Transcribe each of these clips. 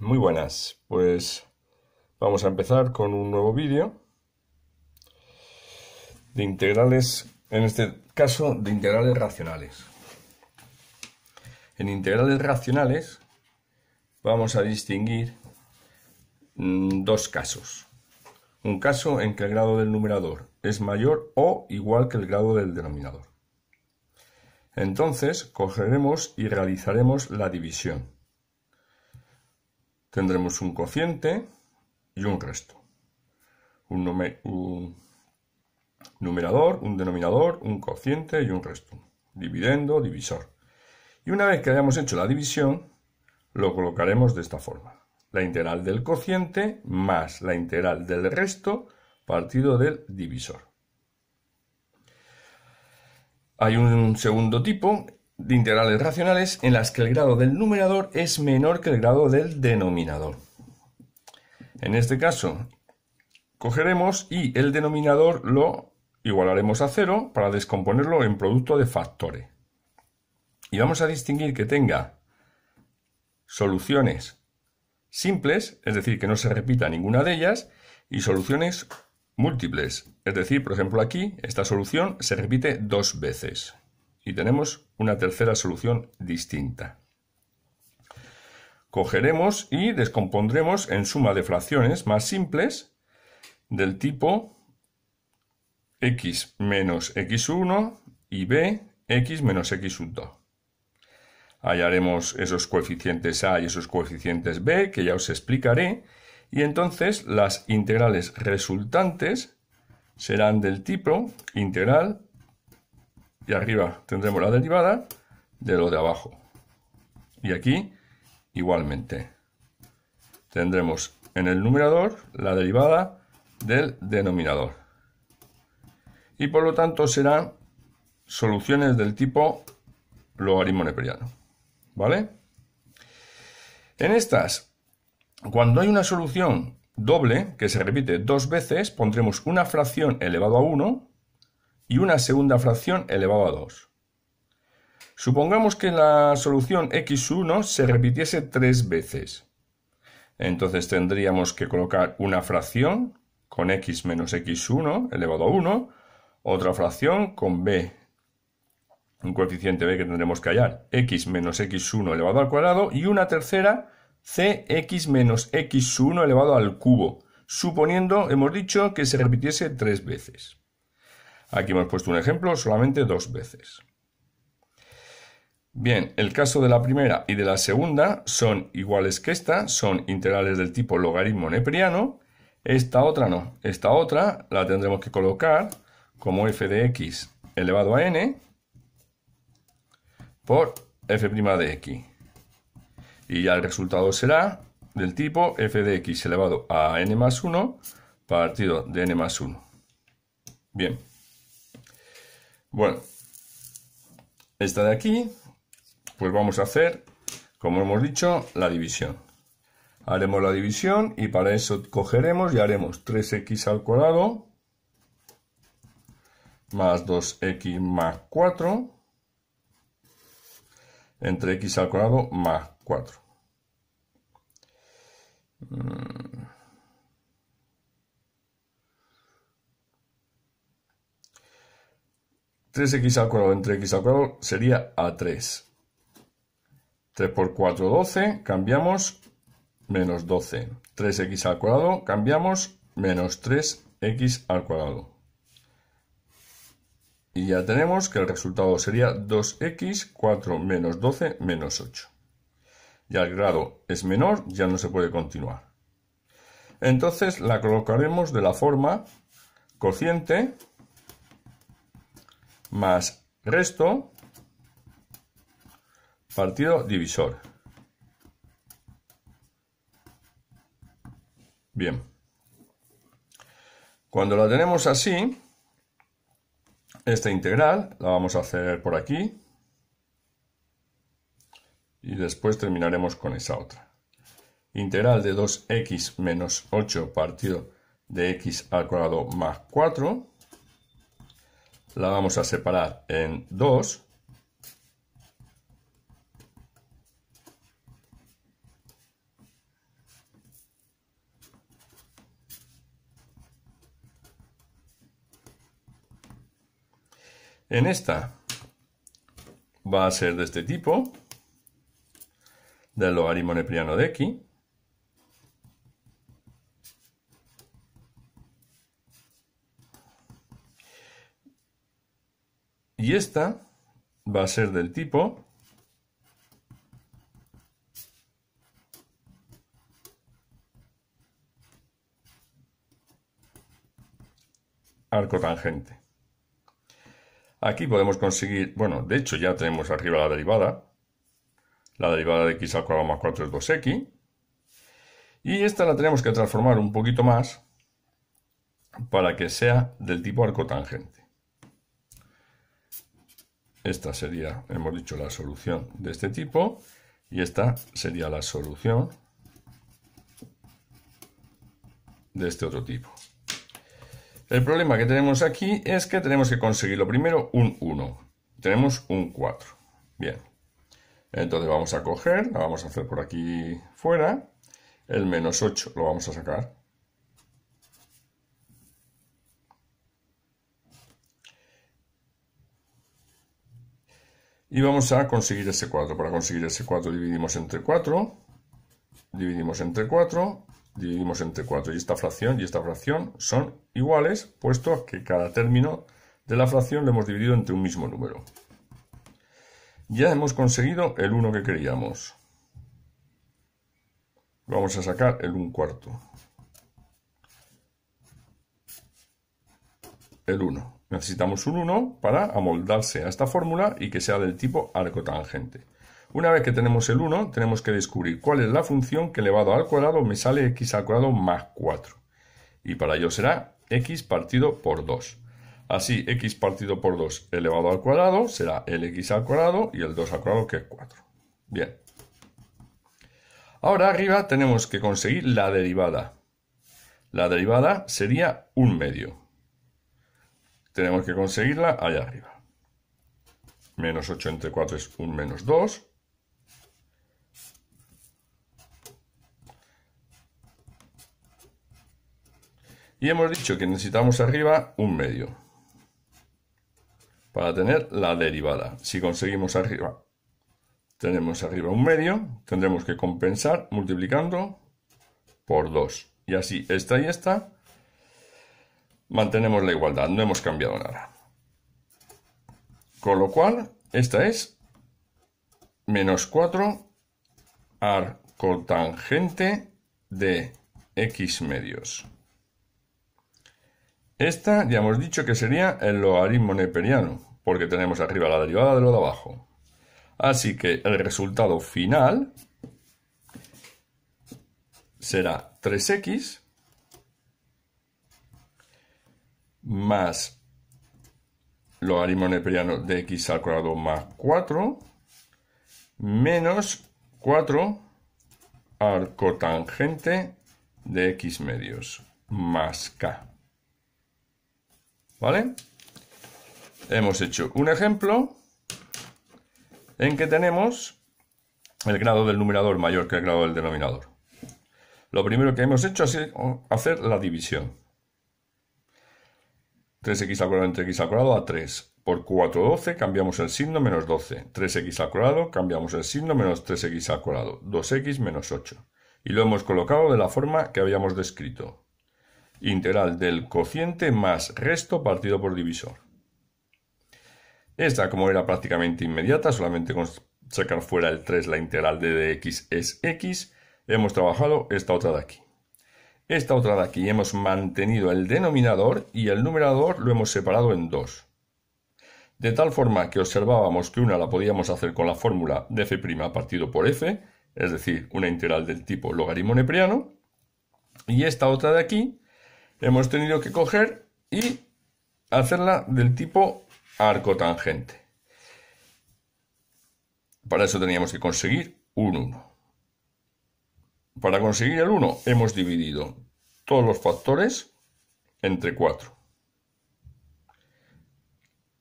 Muy buenas, pues vamos a empezar con un nuevo vídeo de integrales, en este caso de integrales racionales. En integrales racionales vamos a distinguir mm, dos casos. Un caso en que el grado del numerador es mayor o igual que el grado del denominador. Entonces cogeremos y realizaremos la división tendremos un cociente y un resto. Un, numerador, un denominador, un cociente y un resto. Dividendo, divisor. Y una vez que hayamos hecho la división, lo colocaremos de esta forma. La integral del cociente más la integral del resto partido del divisor. Hay un segundo tipo de integrales racionales en las que el grado del numerador es menor que el grado del denominador. En este caso, cogeremos y el denominador lo igualaremos a cero para descomponerlo en producto de factores. Y vamos a distinguir que tenga soluciones simples, es decir, que no se repita ninguna de ellas, y soluciones múltiples, es decir, por ejemplo aquí, esta solución se repite dos veces. Y tenemos una tercera solución distinta. Cogeremos y descompondremos en suma de fracciones más simples del tipo x menos x1 y b x menos x2. Hallaremos esos coeficientes a y esos coeficientes b que ya os explicaré y entonces las integrales resultantes serán del tipo integral y arriba tendremos la derivada de lo de abajo. Y aquí igualmente tendremos en el numerador la derivada del denominador. Y por lo tanto serán soluciones del tipo logaritmo neperiano. ¿Vale? En estas, cuando hay una solución doble, que se repite dos veces, pondremos una fracción elevado a 1 y una segunda fracción elevado a 2. Supongamos que la solución x1 se repitiese tres veces. Entonces tendríamos que colocar una fracción con x menos x1 elevado a 1, otra fracción con b, un coeficiente b que tendremos que hallar, x menos x1 elevado al cuadrado, y una tercera, cx menos x1 elevado al cubo, suponiendo, hemos dicho, que se repitiese tres veces. Aquí hemos puesto un ejemplo solamente dos veces. Bien, el caso de la primera y de la segunda son iguales que esta, son integrales del tipo logaritmo neperiano. Esta otra no, esta otra la tendremos que colocar como f de x elevado a n por f' de x. Y ya el resultado será del tipo f de x elevado a n más 1 partido de n más 1. Bien. Bueno, esta de aquí, pues vamos a hacer, como hemos dicho, la división. Haremos la división y para eso cogeremos y haremos 3x al cuadrado más 2x más 4 entre x al cuadrado más 4. 3x al cuadrado entre x al cuadrado sería A3. 3 por 4, 12, cambiamos, menos 12. 3x al cuadrado, cambiamos, menos 3x al cuadrado. Y ya tenemos que el resultado sería 2x, 4 menos 12, menos 8. Ya el grado es menor, ya no se puede continuar. Entonces la colocaremos de la forma cociente más resto partido divisor. Bien. Cuando la tenemos así, esta integral la vamos a hacer por aquí y después terminaremos con esa otra. Integral de 2x menos 8 partido de x al cuadrado más 4 la vamos a separar en dos. En esta va a ser de este tipo, del logaritmo nepriano de x. Y esta va a ser del tipo arco tangente. Aquí podemos conseguir, bueno, de hecho ya tenemos arriba la derivada, la derivada de x al cuadrado más 4 es 2x, y esta la tenemos que transformar un poquito más para que sea del tipo arco tangente. Esta sería, hemos dicho, la solución de este tipo y esta sería la solución de este otro tipo. El problema que tenemos aquí es que tenemos que conseguir lo primero un 1. Tenemos un 4. Bien. Entonces vamos a coger, la vamos a hacer por aquí fuera. El menos 8 lo vamos a sacar. Y vamos a conseguir ese 4. Para conseguir ese 4 dividimos entre 4, dividimos entre 4, dividimos entre 4. Y esta fracción y esta fracción son iguales, puesto que cada término de la fracción lo hemos dividido entre un mismo número. Ya hemos conseguido el 1 que queríamos. Vamos a sacar el 1 cuarto. El 1. Necesitamos un 1 para amoldarse a esta fórmula y que sea del tipo arcotangente. Una vez que tenemos el 1, tenemos que descubrir cuál es la función que elevado al cuadrado me sale x al cuadrado más 4. Y para ello será x partido por 2. Así, x partido por 2 elevado al cuadrado será el x al cuadrado y el 2 al cuadrado que es 4. Bien. Ahora arriba tenemos que conseguir la derivada. La derivada sería un medio. Tenemos que conseguirla allá arriba. Menos 8 entre es un menos 2. Y hemos dicho que necesitamos arriba un medio para tener la derivada. Si conseguimos arriba, tenemos arriba un medio, tendremos que compensar multiplicando por 2. Y así esta y esta mantenemos la igualdad, no hemos cambiado nada. Con lo cual, esta es menos 4 arcotangente de x medios. Esta ya hemos dicho que sería el logaritmo neperiano, porque tenemos arriba la derivada de lo de abajo. Así que el resultado final será 3x más logaritmo neperiano de x al cuadrado más 4 menos 4 al cotangente de x medios más k. ¿Vale? Hemos hecho un ejemplo en que tenemos el grado del numerador mayor que el grado del denominador. Lo primero que hemos hecho es hacer la división. 3x al cuadrado entre x al cuadrado a 3. Por 4, 12, cambiamos el signo menos 12. 3x al cuadrado, cambiamos el signo menos 3x al cuadrado. 2x menos 8. Y lo hemos colocado de la forma que habíamos descrito. Integral del cociente más resto partido por divisor. Esta, como era prácticamente inmediata, solamente con sacar fuera el 3 la integral de dx es x, hemos trabajado esta otra de aquí. Esta otra de aquí hemos mantenido el denominador y el numerador lo hemos separado en dos. De tal forma que observábamos que una la podíamos hacer con la fórmula de f' partido por f, es decir, una integral del tipo logaritmo nepriano, y esta otra de aquí hemos tenido que coger y hacerla del tipo arcotangente. Para eso teníamos que conseguir un 1. Para conseguir el 1 hemos dividido todos los factores entre 4.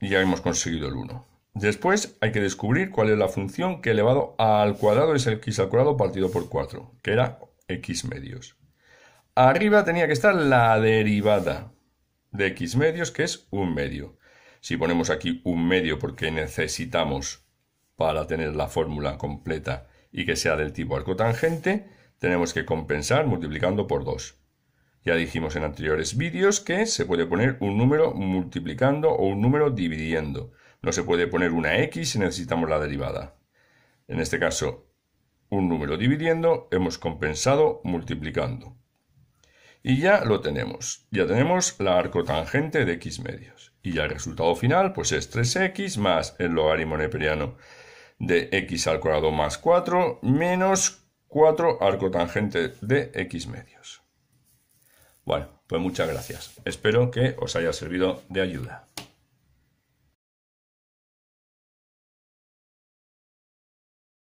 Y ya hemos conseguido el 1. Después hay que descubrir cuál es la función que elevado al cuadrado es el x al cuadrado partido por 4, que era x medios. Arriba tenía que estar la derivada de x medios, que es un medio. Si ponemos aquí un medio porque necesitamos para tener la fórmula completa y que sea del tipo arcotangente, tenemos que compensar multiplicando por 2. Ya dijimos en anteriores vídeos que se puede poner un número multiplicando o un número dividiendo. No se puede poner una x si necesitamos la derivada. En este caso, un número dividiendo hemos compensado multiplicando. Y ya lo tenemos. Ya tenemos la tangente de x medios. Y ya el resultado final pues es 3x más el logaritmo neperiano de x al cuadrado más 4 menos 4 tangente de x medios. Bueno, pues muchas gracias. Espero que os haya servido de ayuda.